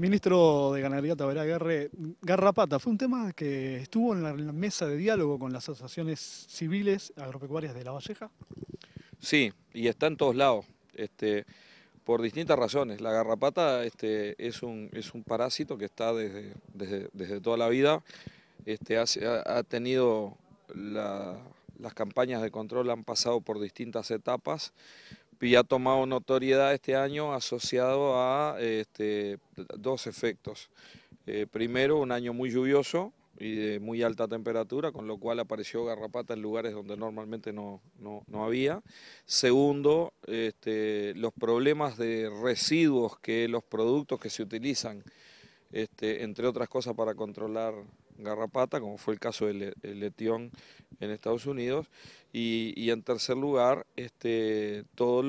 Ministro de Ganadería Guerre. Garrapata, fue un tema que estuvo en la mesa de diálogo con las asociaciones civiles agropecuarias de La Valleja. Sí, y está en todos lados, este, por distintas razones. La garrapata este, es, un, es un parásito que está desde, desde, toda la vida, este, ha, tenido las campañas de control han pasado por distintas etapas, y ha tomado notoriedad este año asociado a este, dos efectos. Eh, primero, un año muy lluvioso y de muy alta temperatura, con lo cual apareció garrapata en lugares donde normalmente no, había. Segundo, este, los problemas de residuos que los productos que se utilizan, este, entre otras cosas, para controlar garrapata, como fue el caso del Letión en Estados Unidos, y, en tercer lugar, este, todo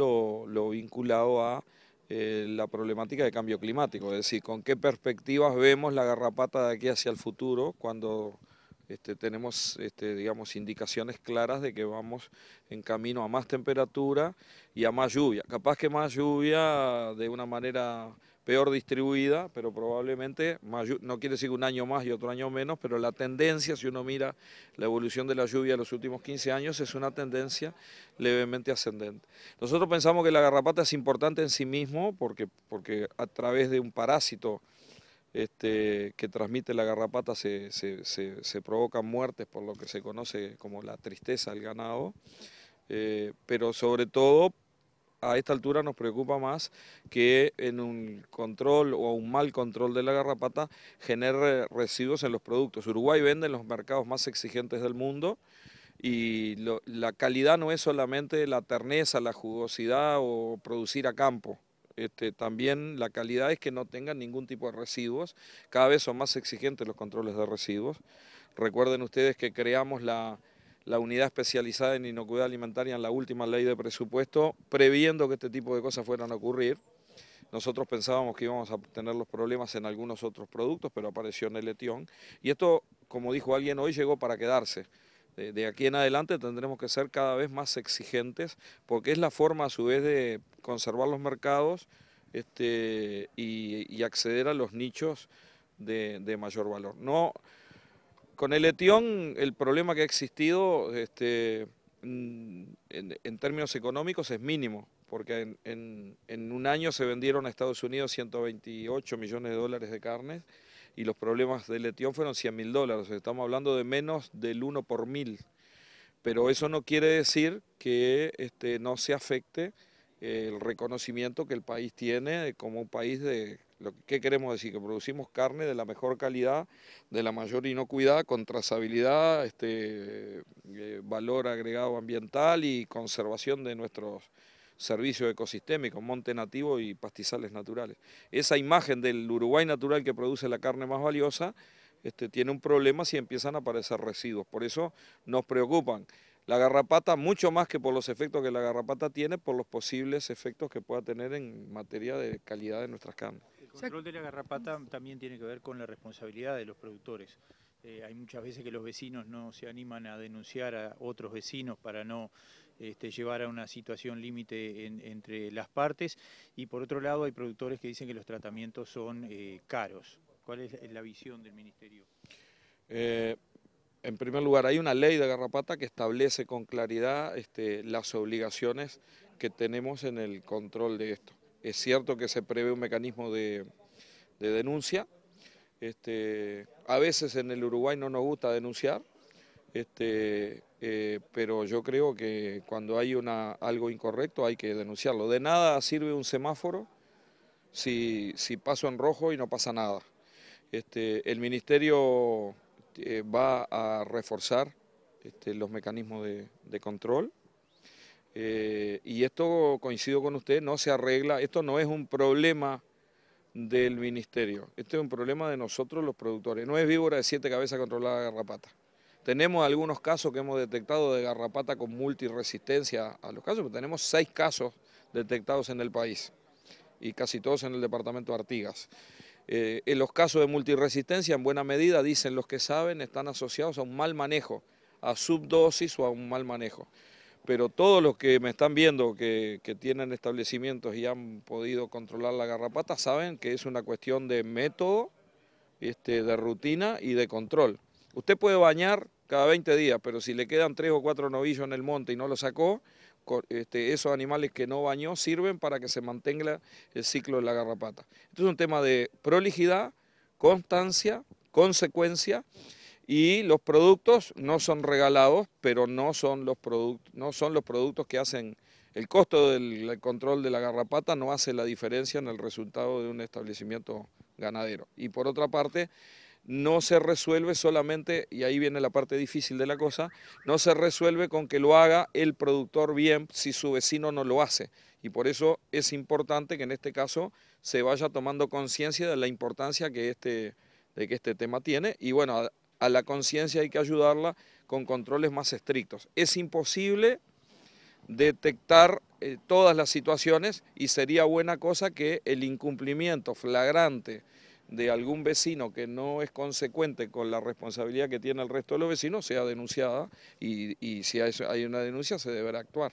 lo, vinculado a eh, la problemática de cambio climático, es decir, con qué perspectivas vemos la garrapata de aquí hacia el futuro cuando... Este, tenemos este, digamos, indicaciones claras de que vamos en camino a más temperatura y a más lluvia. Capaz que más lluvia de una manera peor distribuida, pero probablemente, no quiere decir un año más y otro año menos, pero la tendencia, si uno mira la evolución de la lluvia en los últimos 15 años, es una tendencia levemente ascendente. Nosotros pensamos que la garrapata es importante en sí mismo porque, porque a través de un parásito este, que transmite la garrapata se, provocan muertes por lo que se conoce como la tristeza del ganado, eh, pero sobre todo a esta altura nos preocupa más que en un control o un mal control de la garrapata genere residuos en los productos. Uruguay vende en los mercados más exigentes del mundo y la calidad no es solamente la terneza, la jugosidad o producir a campo. Este, también la calidad es que no tengan ningún tipo de residuos. Cada vez son más exigentes los controles de residuos. Recuerden ustedes que creamos la, la unidad especializada en inocuidad alimentaria en la última ley de presupuesto, previendo que este tipo de cosas fueran a ocurrir. Nosotros pensábamos que íbamos a tener los problemas en algunos otros productos, pero apareció en el etión. Y esto, como dijo alguien hoy, llegó para quedarse. De, aquí en adelante tendremos que ser cada vez más exigentes, porque es la forma a su vez de conservar los mercados este, y, acceder a los nichos de, mayor valor. No, con el Etión, el problema que ha existido este, en, términos económicos es mínimo, porque en, un año se vendieron a Estados Unidos 128 millones de dólares de carne y los problemas del Etión fueron 100 mil dólares, estamos hablando de menos del 1 por mil. Pero eso no quiere decir que este, no se afecte el reconocimiento que el país tiene como un país de lo que, ¿Qué queremos decir? Que producimos carne de la mejor calidad, de la mayor inocuidad, con trazabilidad, este, eh, valor agregado ambiental y conservación de nuestros servicios ecosistémicos, monte nativo y pastizales naturales. Esa imagen del Uruguay natural que produce la carne más valiosa este, tiene un problema si empiezan a aparecer residuos. Por eso nos preocupan la garrapata mucho más que por los efectos que la garrapata tiene, por los posibles efectos que pueda tener en materia de calidad de nuestras carnes. El control de la garrapata también tiene que ver con la responsabilidad de los productores. Eh, hay muchas veces que los vecinos no se animan a denunciar a otros vecinos para no este, llevar a una situación límite entre las partes. Y por otro lado, hay productores que dicen que los tratamientos son eh, caros. ¿Cuál es la visión del Ministerio? Eh, en primer lugar, hay una ley de garrapata que establece con claridad este, las obligaciones que tenemos en el control de esto. Es cierto que se prevé un mecanismo de, denuncia. Este, a veces en el Uruguay no nos gusta denunciar, este, eh, pero yo creo que cuando hay una, algo incorrecto hay que denunciarlo. De nada sirve un semáforo si, si paso en rojo y no pasa nada. Este, el Ministerio eh, va a reforzar los mecanismos de control. Eh, y esto, coincido con usted, no se arregla, esto no es un problema del ministerio, esto es un problema de nosotros los productores, no es víbora de siete cabezas controladas de garrapata. Tenemos algunos casos que hemos detectado de garrapata con multiresistencia a los casos, pero tenemos seis casos detectados en el país y casi todos en el departamento de Artigas. Eh, en los casos de multiresistencia, en buena medida, dicen los que saben, están asociados a un mal manejo, a subdosis o a un mal manejo pero todos los que me están viendo que, tienen establecimientos y han podido controlar la garrapata saben que es una cuestión de método, este, de rutina y de control. Usted puede bañar cada 20 días, pero si le quedan 3 o 4 novillos en el monte y no lo sacó, este, esos animales que no bañó sirven para que se mantenga el ciclo de la garrapata. Esto es un tema de prolijidad, constancia, consecuencia y los productos no son regalados, pero no son los, no son los productos que hacen... El costo del control de la garrapata no hace la diferencia en el resultado de un establecimiento ganadero. Y por otra parte, no se resuelve solamente, y ahí viene la parte difícil de la cosa, no se resuelve con que lo haga el productor bien si su vecino no lo hace. Y por eso es importante que en este caso se vaya tomando conciencia de la importancia que este, de que este tema tiene. Y bueno, a la conciencia hay que ayudarla con controles más estrictos. Es imposible detectar eh, todas las situaciones y sería buena cosa que el incumplimiento flagrante de algún vecino que no es consecuente con la responsabilidad que tiene el resto de los vecinos sea denunciada y si hay una denuncia se deberá actuar.